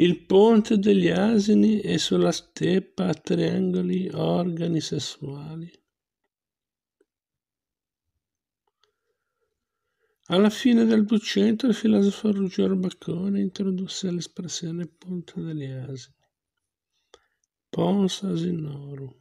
Il ponte degli asini e sulla steppa a triangoli organi sessuali. Alla fine del Duecento il filosofo Ruggero Baccone introdusse l'espressione ponte degli asini, pons asinorum,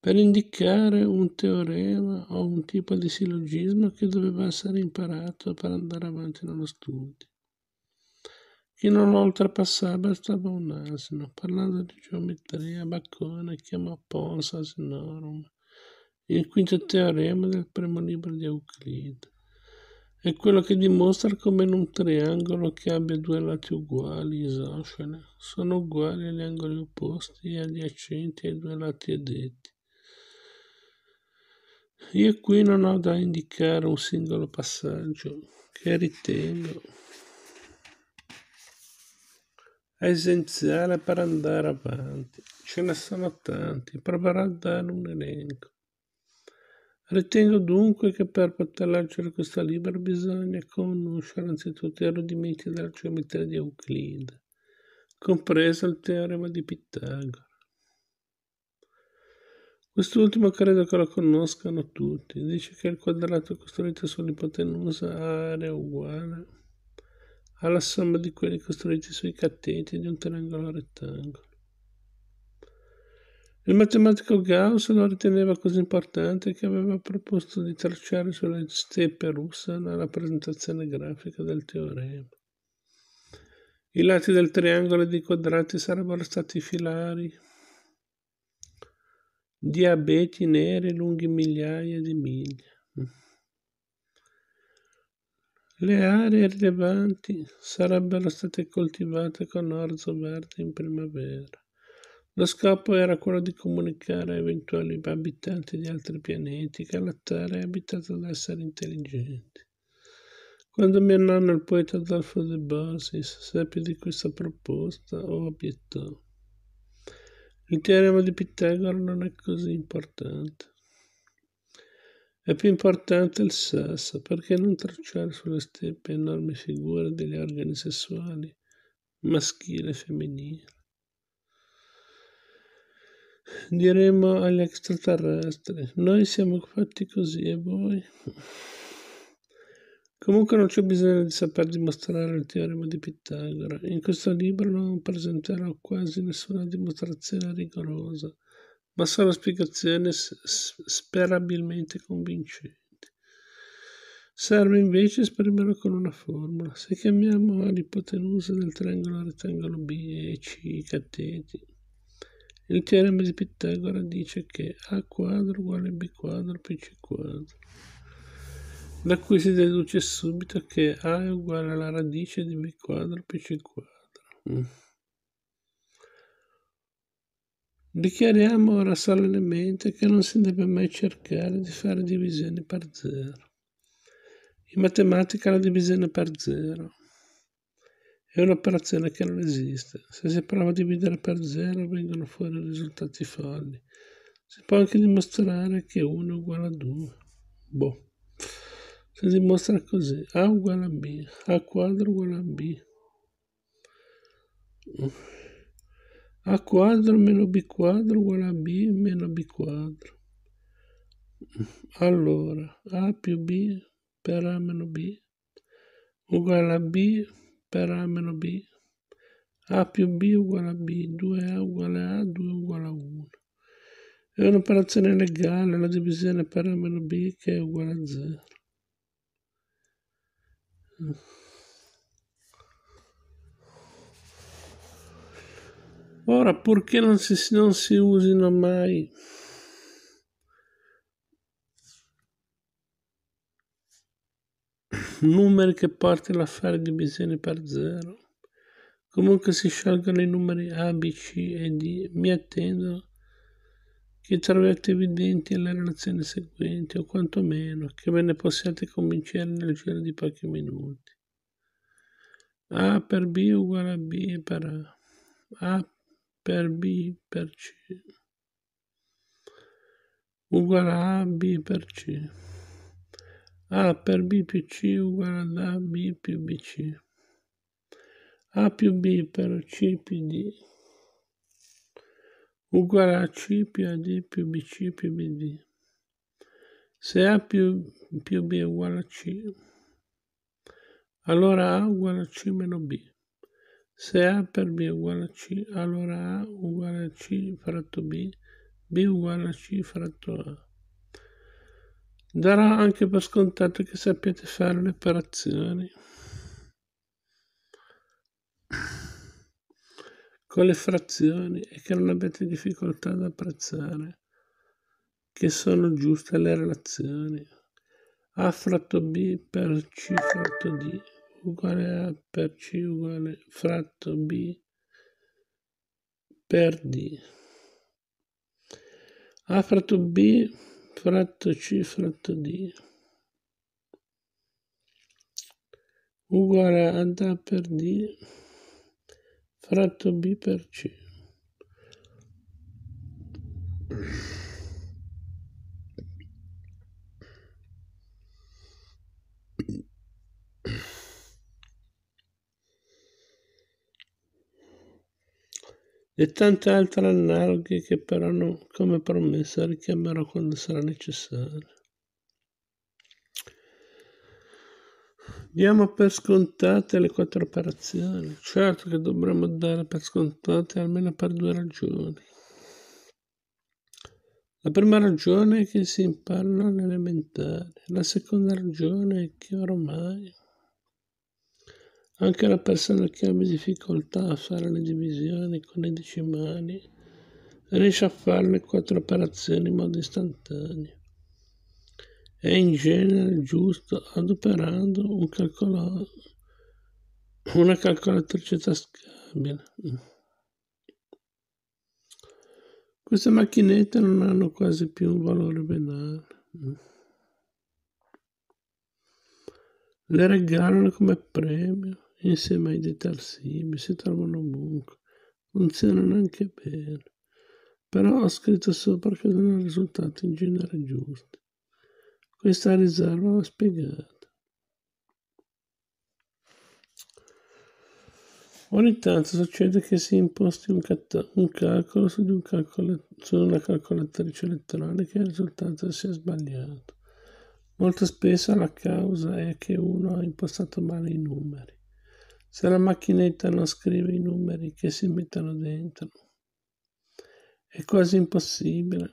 per indicare un teorema o un tipo di sillogismo che doveva essere imparato per andare avanti nello studio. Chi non oltrepassava stava un asino, parlando di geometria, Baccone chiama pons asinorum, il quinto teorema del primo libro di Euclide. È quello che dimostra come in un triangolo che abbia due lati uguali, isoscele, sono uguali agli angoli opposti e adiacenti ai due lati detti. Io qui non ho da indicare un singolo passaggio che ritengo essenziale per andare avanti. Ce ne sono tanti, proverò a dare un elenco. Ritengo dunque che per poter leggere questa libera bisogna conoscere anzitutto i rudimenti della geometria di Euclide, compreso il teorema di Pitagora. Quest'ultimo credo che lo conoscano tutti. Dice che il quadrato costruito sull'ipotenusa ha area uguale alla somma di quelli costruiti sui catteti di un triangolo rettangolo. Il matematico Gauss lo riteneva così importante che aveva proposto di tracciare sulla steppe russa la rappresentazione grafica del teorema. I lati del triangolo e dei quadrati sarebbero stati filari, di abeti neri lunghi migliaia di miglia. Le aree rilevanti sarebbero state coltivate con orzo verde in primavera. Lo scopo era quello di comunicare a eventuali abitanti di altri pianeti che la Terra è abitata da esseri intelligenti. Quando mio nonno, il poeta Adolfo De Bosis, seppe di questa proposta, obiettò. Il teorema di Pitagora non è così importante. È più importante il sesso, perché non tracciare sulle steppe enormi figure degli organi sessuali, maschile e femminile? Diremo agli extraterrestri, noi siamo fatti così e voi? Comunque non c'è bisogno di saper dimostrare il teorema di Pitagora. In questo libro non presenterò quasi nessuna dimostrazione rigorosa ma Bastava spiegazioni sperabilmente convincenti. Serve invece esprimerlo con una formula. Se chiamiamo l'ipotenusa del triangolo rettangolo B e C cateti, il teorema di Pitagora dice che A quadro uguale B quadro più C quadro, da cui si deduce subito che A è uguale alla radice di B quadro più C quadro. Dichiariamo ora solennemente che non si deve mai cercare di fare divisione per zero. In matematica la divisione per zero è un'operazione che non esiste. Se si prova a dividere per zero vengono fuori risultati folli. Si può anche dimostrare che 1 è uguale a 2. Boh. Si dimostra così. A uguale a B. A quadro uguale a B. Uh. A quadro meno B quadro uguale a B meno B quadro. Allora, A più B per A meno B uguale a B per A meno B. A più B uguale a B, 2A uguale a A, 2 uguale a 1. È un'operazione legale la divisione per A meno B che è uguale a 0. Ora, purché non si, non si usino mai numeri che portano a fare divisione per zero. Comunque si sciolgono i numeri A, B, C e D, mi attendo che troviate evidenti le relazioni seguenti, o quantomeno che ve ne possiate convincere nel giro di pochi minuti. A per B uguale a B per A. A per B per C uguale a B per C A per B più C uguale ad A B più BC A più B per C più D uguale a C più AD più BC più BD se A più, più B è uguale a C allora A uguale a C meno B se A per B è uguale a C, allora A uguale a C fratto B, B uguale a C fratto A. Darò anche per scontato che sappiate fare le operazioni. Con le frazioni e che non abbiate difficoltà ad apprezzare che sono giuste le relazioni A fratto B per C fratto D uguale a per c uguale fratto b per d. a fratto b fratto c fratto d uguale ad a per d fratto b per c. e tante altre analoghe che però non, come promessa richiamerò quando sarà necessario. Diamo per scontate le quattro operazioni. Certo che dovremmo dare per scontate almeno per due ragioni. La prima ragione è che si imparano all'elementare, la seconda ragione è che ormai anche una persona che abbia difficoltà a fare le divisioni con i decimali riesce a fare le quattro operazioni in modo istantaneo. È in genere giusto adoperando un calcolo... una calcolatrice tascabile. Queste macchinette non hanno quasi più un valore benale. Le regalano come premio insieme ai detersivi, si trovano ovunque, funzionano anche bene. Però ho scritto sopra che non è risultato in genere giusto. Questa riserva va spiegata. Ogni tanto succede che si imposti un, cat- un calcolo su, un calcol- su, una calcolatrice elettronica e il risultato sia sbagliato. Molto spesso la causa è che uno ha impostato male i numeri. Se la macchinetta non scrive i numeri che si mettono dentro, è quasi impossibile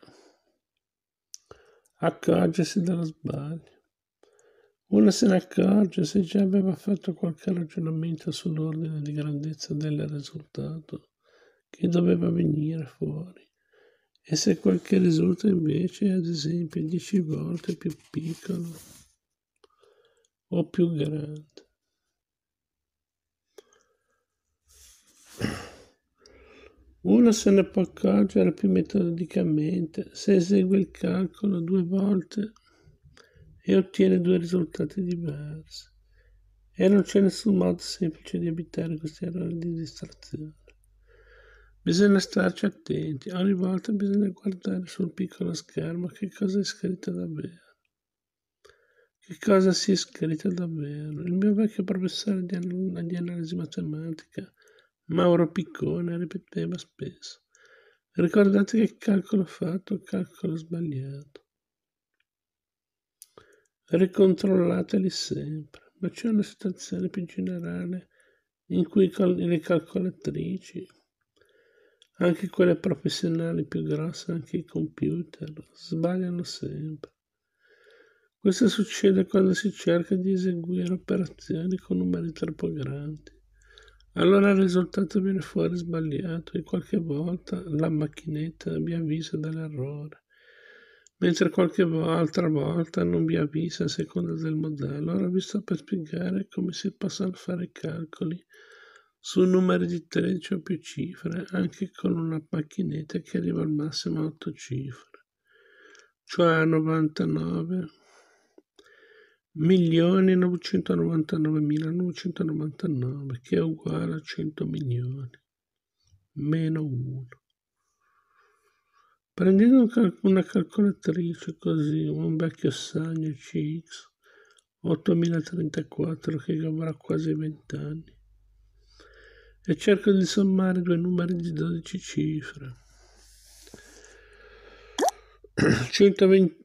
accorgersi dello sbaglio. Uno se ne accorge se già aveva fatto qualche ragionamento sull'ordine di grandezza del risultato che doveva venire fuori e se quel che risulta invece è ad esempio 10 volte più piccolo o più grande. Uno se ne può accorgere più metodicamente se esegue il calcolo due volte e ottiene due risultati diversi. E non c'è nessun modo semplice di evitare questi errori di distrazione. Bisogna starci attenti, ogni volta bisogna guardare sul piccolo schermo che cosa è scritto davvero. Che cosa si è scritto davvero? Il mio vecchio professore di, an- di analisi matematica Mauro Piccone ripeteva spesso. Ricordate che calcolo fatto, calcolo sbagliato. Ricontrollateli sempre, ma c'è una situazione più generale in cui le calcolatrici, anche quelle professionali più grosse, anche i computer, sbagliano sempre. Questo succede quando si cerca di eseguire operazioni con numeri troppo grandi allora il risultato viene fuori sbagliato e qualche volta la macchinetta mi avvisa dell'errore, mentre qualche altra volta non mi avvisa a seconda del modello. Ora vi sto per spiegare come si possono fare calcoli su numeri di 13 o più cifre anche con una macchinetta che arriva al massimo a 8 cifre, cioè a 99. 1.999.999 che è uguale a 100 milioni meno 1 prendendo una calcolatrice così un vecchio sagno CX 8034 che avrà quasi 20 anni e cerco di sommare due numeri di 12 cifre 120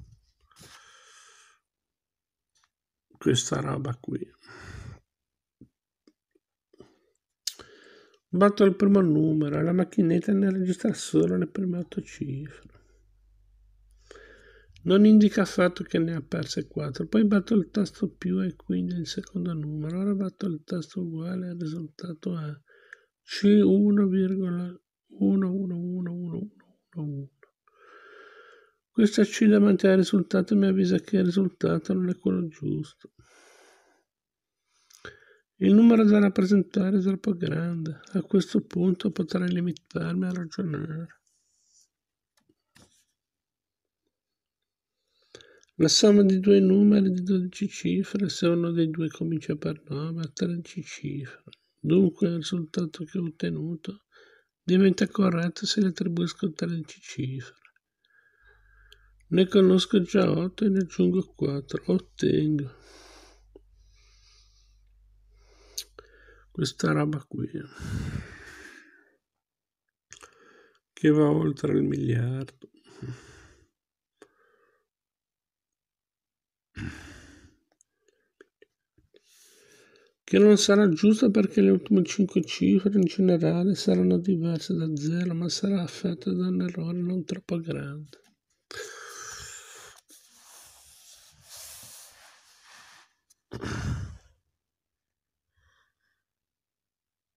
questa roba qui batto il primo numero la macchinetta ne registra solo le prime otto cifre non indica affatto che ne ha perse 4 poi batto il tasto più e quindi il secondo numero ora batto il tasto uguale il risultato è C1,111111 questo C davanti il risultato mi avvisa che il risultato non è quello giusto. Il numero da rappresentare è troppo grande. A questo punto potrei limitarmi a ragionare. La somma di due numeri di 12 cifre, se uno dei due comincia per 9, ha 13 cifre. Dunque il risultato che ho ottenuto diventa corretto se le attribuisco 13 cifre. Ne conosco già 8 e ne aggiungo 4. Ottengo. Questa roba qui. Che va oltre il miliardo. che non sarà giusta perché le ultime 5 cifre in generale saranno diverse da 0, ma sarà affetta da un errore non troppo grande.